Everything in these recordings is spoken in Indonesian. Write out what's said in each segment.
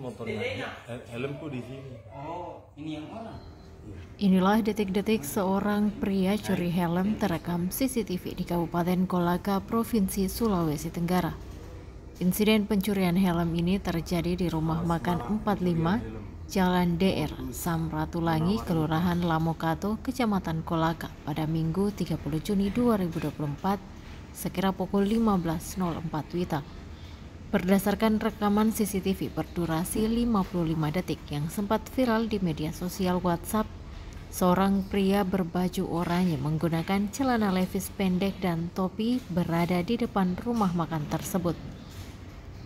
motornya helmku di sini oh ini yang mana iya. Inilah detik-detik seorang pria curi helm terekam CCTV di Kabupaten Kolaka, Provinsi Sulawesi Tenggara. Insiden pencurian helm ini terjadi di rumah makan 45, Jalan DR, Samratulangi, Kelurahan Lamokato, Kecamatan Kolaka pada Minggu 30 Juni 2024, sekira pukul 15.04 Wita. Berdasarkan rekaman CCTV berdurasi 55 detik yang sempat viral di media sosial WhatsApp, seorang pria berbaju oranye menggunakan celana levis pendek dan topi berada di depan rumah makan tersebut.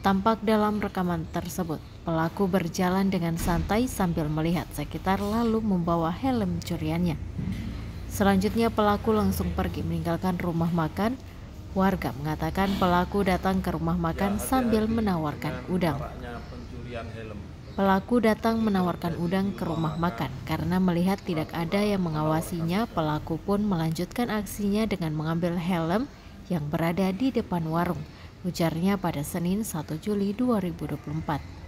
Tampak dalam rekaman tersebut, pelaku berjalan dengan santai sambil melihat sekitar lalu membawa helm curiannya. Selanjutnya pelaku langsung pergi meninggalkan rumah makan Warga mengatakan pelaku datang ke rumah makan ya, sambil menawarkan udang. Pelaku datang menawarkan udang ke rumah makan karena melihat tidak ada yang mengawasinya. Pelaku pun melanjutkan aksinya dengan mengambil helm yang berada di depan warung, ujarnya pada Senin 1 Juli 2024.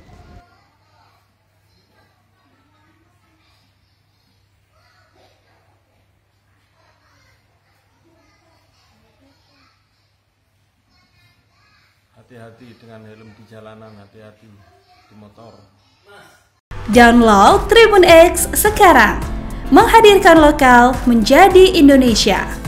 hati-hati dengan helm di jalanan, hati-hati di motor. Download Tribun X sekarang, menghadirkan lokal menjadi Indonesia.